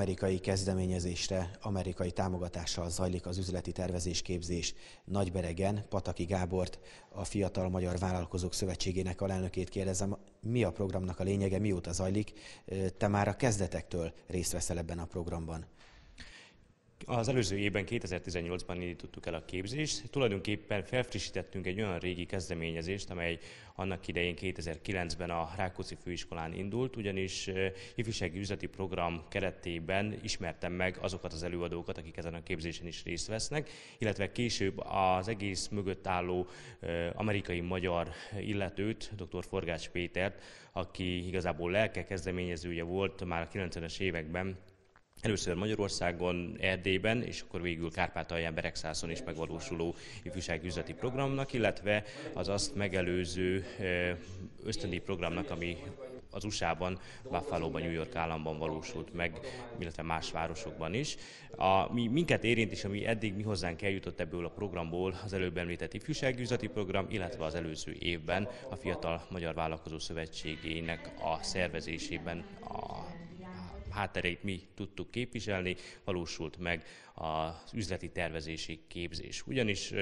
amerikai kezdeményezésre, amerikai támogatással zajlik az üzleti tervezés képzés Nagyberegen Pataki Gábort, a Fiatal Magyar Vállalkozók Szövetségének alelnökét kérdezem, mi a programnak a lényege, mióta zajlik, te már a kezdetektől részt veszel ebben a programban. Az előző évben, 2018-ban indítottuk el a képzést. Tulajdonképpen felfrissítettünk egy olyan régi kezdeményezést, amely annak idején 2009-ben a Rákóczi Főiskolán indult, ugyanis ifjúsági üzleti program keretében ismertem meg azokat az előadókat, akik ezen a képzésen is részt vesznek, illetve később az egész mögött álló amerikai-magyar illetőt, dr. Forgács Pétert, aki igazából lelke kezdeményezője volt már a 90-es években Először Magyarországon, Erdélyben, és akkor végül Kárpátalján, Beregszászon is megvalósuló ifjúsági üzleti programnak, illetve az azt megelőző eh, ösztöndi programnak, ami az USA-ban, Buffalo-ban, New York államban valósult meg, illetve más városokban is. A, mi, minket érint is, ami eddig mi hozzánk eljutott ebből a programból, az előbb említett üzleti program, illetve az előző évben a Fiatal Magyar Vállalkozó Szövetségének a szervezésében a háttereit mi tudtuk képviselni, valósult meg az üzleti tervezési képzés. Ugyanis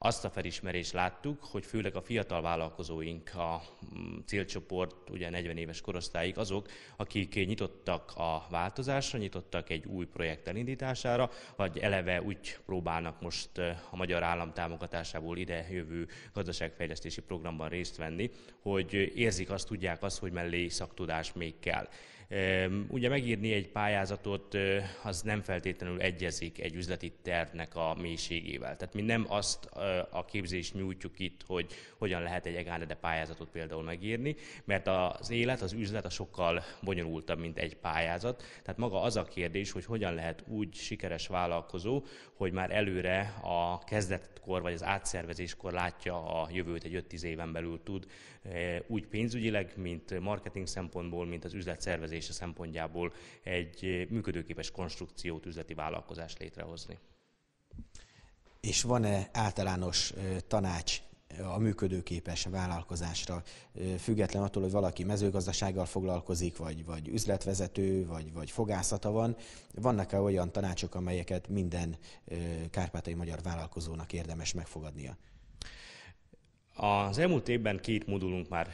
azt a felismerést láttuk, hogy főleg a fiatal vállalkozóink, a mm, célcsoport, ugye 40 éves korosztályig azok, akik nyitottak a változásra, nyitottak egy új projekt elindítására, vagy eleve úgy próbálnak most a magyar állam támogatásából ide jövő gazdaságfejlesztési programban részt venni, hogy érzik azt, tudják azt, hogy mellé szaktudás még kell. Ugye megírni egy pályázatot az nem feltétlenül egyezik egy üzleti tervnek a mélységével. Tehát mi nem azt a képzést nyújtjuk itt, hogy hogyan lehet egy egálede pályázatot például megírni, mert az élet, az üzlet a sokkal bonyolultabb, mint egy pályázat. Tehát maga az a kérdés, hogy hogyan lehet úgy sikeres vállalkozó, hogy már előre a kezdetkor vagy az átszervezéskor látja a jövőt, egy 5-10 éven belül tud úgy pénzügyileg, mint marketing szempontból, mint az üzlet szervezése szempontjából egy működőképes konstrukciót, üzleti vállalkozást létrehozni és van-e általános tanács a működőképes vállalkozásra, független attól, hogy valaki mezőgazdasággal foglalkozik, vagy, vagy üzletvezető, vagy, vagy fogászata van, vannak-e olyan tanácsok, amelyeket minden kárpátai magyar vállalkozónak érdemes megfogadnia? Az elmúlt évben két modulunk már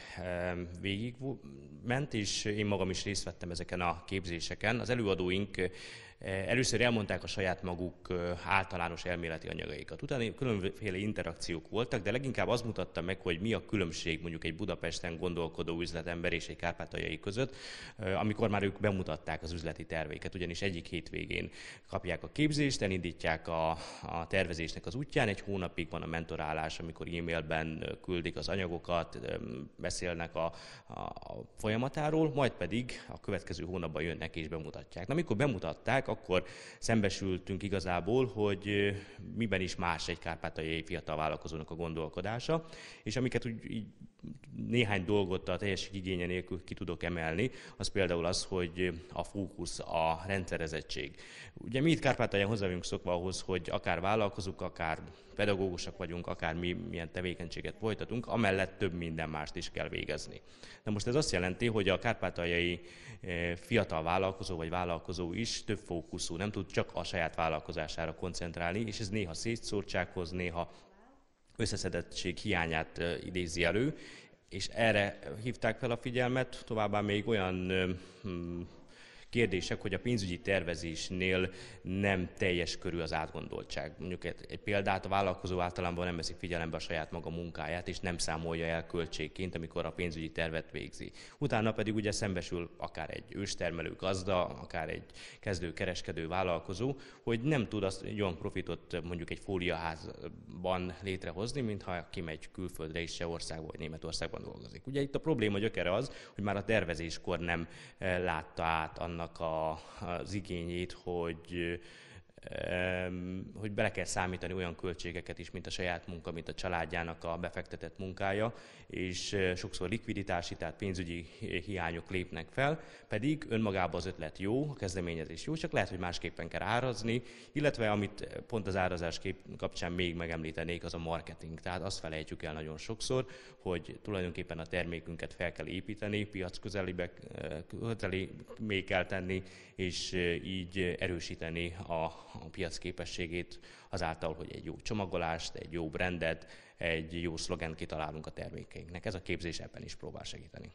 végigment és én magam is részt vettem ezeken a képzéseken. Az előadóink Eh, először elmondták a saját maguk eh, általános elméleti anyagaikat. Utána különféle interakciók voltak, de leginkább az mutatta meg, hogy mi a különbség mondjuk egy Budapesten gondolkodó üzletember és egy kárpátaljai között, eh, amikor már ők bemutatták az üzleti terveiket, ugyanis egyik hétvégén kapják a képzést, elindítják a, a tervezésnek az útján, egy hónapig van a mentorálás, amikor e-mailben küldik az anyagokat, beszélnek a, a, a folyamatáról, majd pedig a következő hónapban jönnek és bemutatják. Na, amikor bemutatták, fiatalkorúak, akkor szembesültünk igazából, hogy miben is más egy kárpátai fiatal vállalkozónak a gondolkodása, és amiket úgy így néhány dolgot a teljeség igénye nélkül ki tudok emelni, az például az, hogy a fókusz, a rendszerezettség. Ugye mi itt Kárpátalján hozzá vagyunk szokva ahhoz, hogy akár vállalkozunk, akár pedagógusok vagyunk, akár mi milyen tevékenységet folytatunk, amellett több minden mást is kell végezni. Na most ez azt jelenti, hogy a kárpátaljai eh, fiatal vállalkozó vagy vállalkozó is több fókuszú, nem tud csak a saját vállalkozására koncentrálni, és ez néha szétszórtsághoz, néha összeszedettség hiányát eh, idézi elő, és erre hívták fel a figyelmet, továbbá még olyan eh, hmm, kérdések, hogy a pénzügyi tervezésnél nem teljes körű az átgondoltság. Mondjuk egy, egy példát a vállalkozó általában nem veszik figyelembe a saját maga munkáját, és nem számolja el költségként, amikor a pénzügyi tervet végzi. Utána pedig ugye szembesül akár egy őstermelő gazda, akár egy kezdő kereskedő vállalkozó, hogy nem tud azt egy olyan profitot mondjuk egy fóliaházban létrehozni, mintha kimegy külföldre is, se országba vagy Németországban dolgozik. Ugye itt a probléma gyökere az, hogy már a tervezéskor nem eh, látta át annak annak a, az igényét, hogy hogy bele kell számítani olyan költségeket is, mint a saját munka, mint a családjának a befektetett munkája, és sokszor likviditási, tehát pénzügyi eh, hiányok lépnek fel, pedig önmagában az ötlet jó, a kezdeményezés jó, csak lehet, hogy másképpen kell árazni, illetve amit eh, pont az árazás kapcsán még megemlítenék, az a marketing. Tehát azt felejtjük el nagyon sokszor, hogy tulajdonképpen a termékünket fel kell építeni, piac közelibe, eh, közeli még kell tenni, és így erősíteni a, a piac képességét azáltal, hogy egy jó csomagolást, egy jó brandet, egy jó szlogent kitalálunk a termékeinknek. Ez a képzés ebben is próbál segíteni.